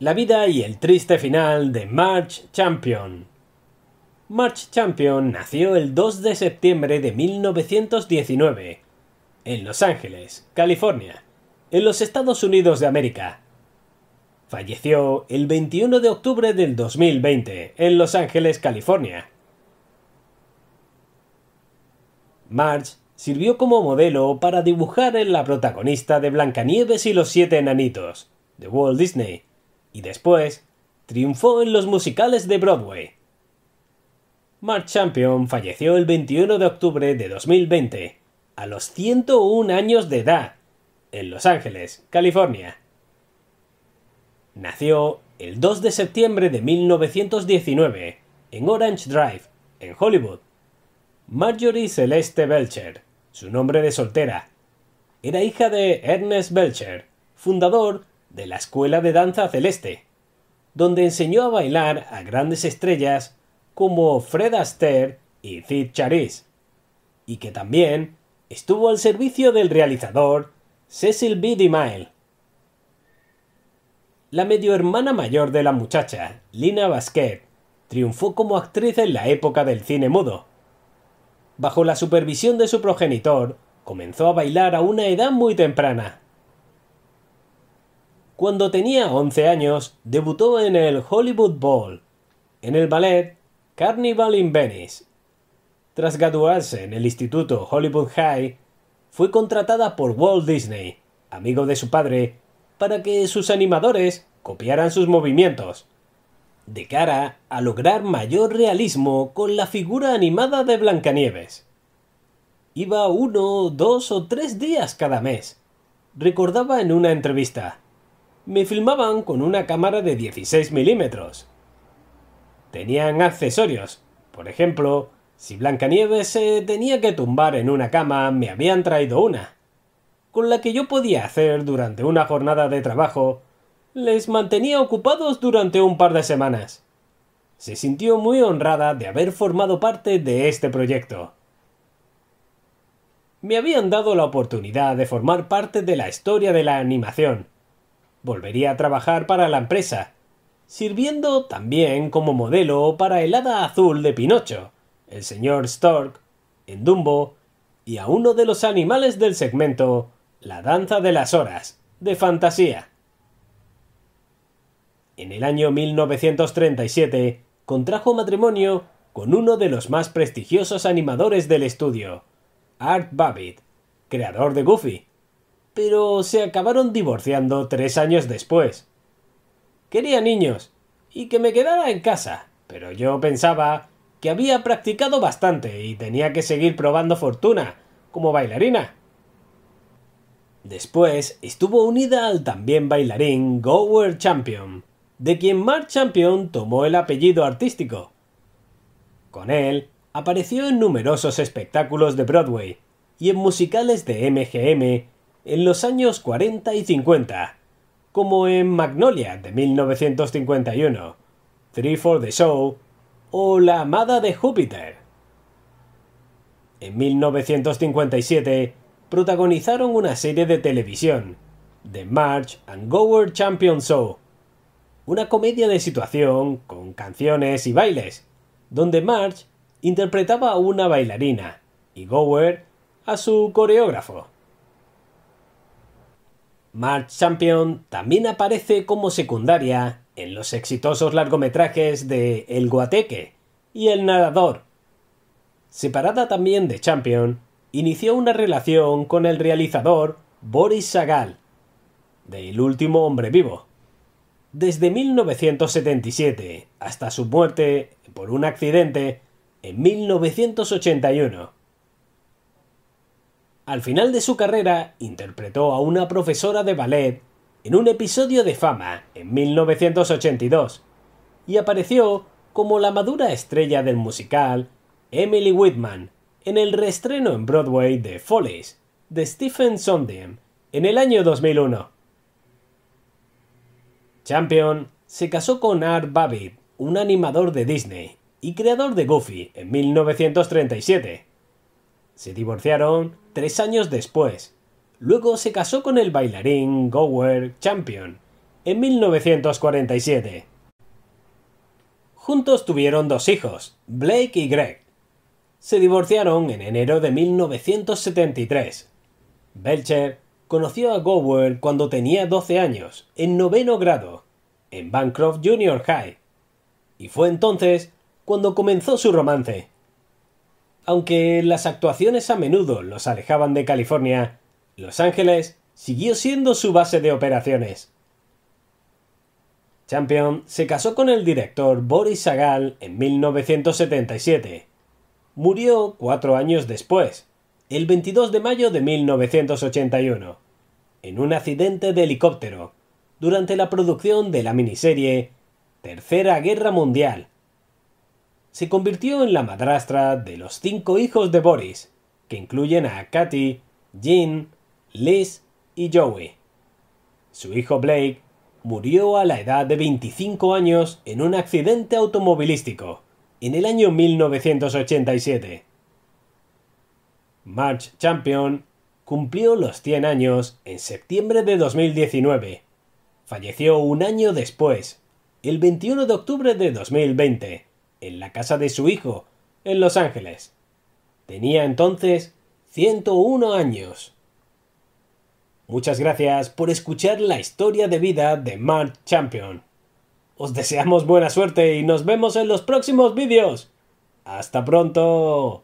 La vida y el triste final de March Champion. March Champion nació el 2 de septiembre de 1919, en Los Ángeles, California, en los Estados Unidos de América. Falleció el 21 de octubre del 2020, en Los Ángeles, California. March sirvió como modelo para dibujar en la protagonista de Blancanieves y los siete enanitos, de Walt Disney, y después triunfó en los musicales de Broadway. Mark Champion falleció el 21 de octubre de 2020, a los 101 años de edad, en Los Ángeles, California. Nació el 2 de septiembre de 1919, en Orange Drive, en Hollywood. Marjorie Celeste Belcher, su nombre de soltera, era hija de Ernest Belcher, fundador de la Escuela de Danza Celeste, donde enseñó a bailar a grandes estrellas como Fred Astaire y Sid Charisse, y que también estuvo al servicio del realizador Cecil B. DeMille. La medio hermana mayor de la muchacha, Lina Basquet, triunfó como actriz en la época del cine mudo. Bajo la supervisión de su progenitor, comenzó a bailar a una edad muy temprana. Cuando tenía 11 años, debutó en el Hollywood Bowl, en el ballet Carnival in Venice. Tras graduarse en el Instituto Hollywood High, fue contratada por Walt Disney, amigo de su padre, para que sus animadores copiaran sus movimientos, de cara a lograr mayor realismo con la figura animada de Blancanieves. Iba uno, dos o tres días cada mes, recordaba en una entrevista me filmaban con una cámara de 16 milímetros. Tenían accesorios. Por ejemplo, si Blancanieves se tenía que tumbar en una cama, me habían traído una, con la que yo podía hacer durante una jornada de trabajo. Les mantenía ocupados durante un par de semanas. Se sintió muy honrada de haber formado parte de este proyecto. Me habían dado la oportunidad de formar parte de la historia de la animación, volvería a trabajar para la empresa, sirviendo también como modelo para el hada azul de Pinocho, el señor Stork, en Dumbo y a uno de los animales del segmento La Danza de las Horas, de Fantasía. En el año 1937 contrajo matrimonio con uno de los más prestigiosos animadores del estudio, Art Babbitt, creador de Goofy, pero se acabaron divorciando tres años después. Quería niños y que me quedara en casa, pero yo pensaba que había practicado bastante y tenía que seguir probando fortuna como bailarina. Después estuvo unida al también bailarín Gower Champion, de quien Mark Champion tomó el apellido artístico. Con él apareció en numerosos espectáculos de Broadway y en musicales de MGM en los años 40 y 50, como en Magnolia de 1951, Three for the Show o La Amada de Júpiter. En 1957 protagonizaron una serie de televisión, The March and Gower Champion Show, una comedia de situación con canciones y bailes, donde March interpretaba a una bailarina y Gower a su coreógrafo. March Champion también aparece como secundaria en los exitosos largometrajes de El Guateque y El Nadador. Separada también de Champion, inició una relación con el realizador Boris Sagal, de El último hombre vivo. Desde 1977 hasta su muerte por un accidente en 1981. Al final de su carrera, interpretó a una profesora de ballet en un episodio de Fama en 1982 y apareció como la madura estrella del musical Emily Whitman en el reestreno en Broadway de Follies de Stephen Sondheim en el año 2001. Champion se casó con Art Babbitt, un animador de Disney y creador de Goofy en 1937 se divorciaron tres años después. Luego se casó con el bailarín Gower Champion en 1947. Juntos tuvieron dos hijos, Blake y Greg. Se divorciaron en enero de 1973. Belcher conoció a Gower cuando tenía 12 años, en noveno grado, en Bancroft Junior High, y fue entonces cuando comenzó su romance. Aunque las actuaciones a menudo los alejaban de California, Los Ángeles siguió siendo su base de operaciones. Champion se casó con el director Boris Sagal en 1977. Murió cuatro años después, el 22 de mayo de 1981, en un accidente de helicóptero, durante la producción de la miniserie Tercera Guerra Mundial, se convirtió en la madrastra de los cinco hijos de Boris, que incluyen a Katy, Jean, Liz y Joey. Su hijo Blake murió a la edad de 25 años en un accidente automovilístico en el año 1987. March Champion cumplió los 100 años en septiembre de 2019. Falleció un año después, el 21 de octubre de 2020 en la casa de su hijo, en Los Ángeles. Tenía entonces 101 años. Muchas gracias por escuchar la historia de vida de Mark Champion. Os deseamos buena suerte y nos vemos en los próximos vídeos. ¡Hasta pronto!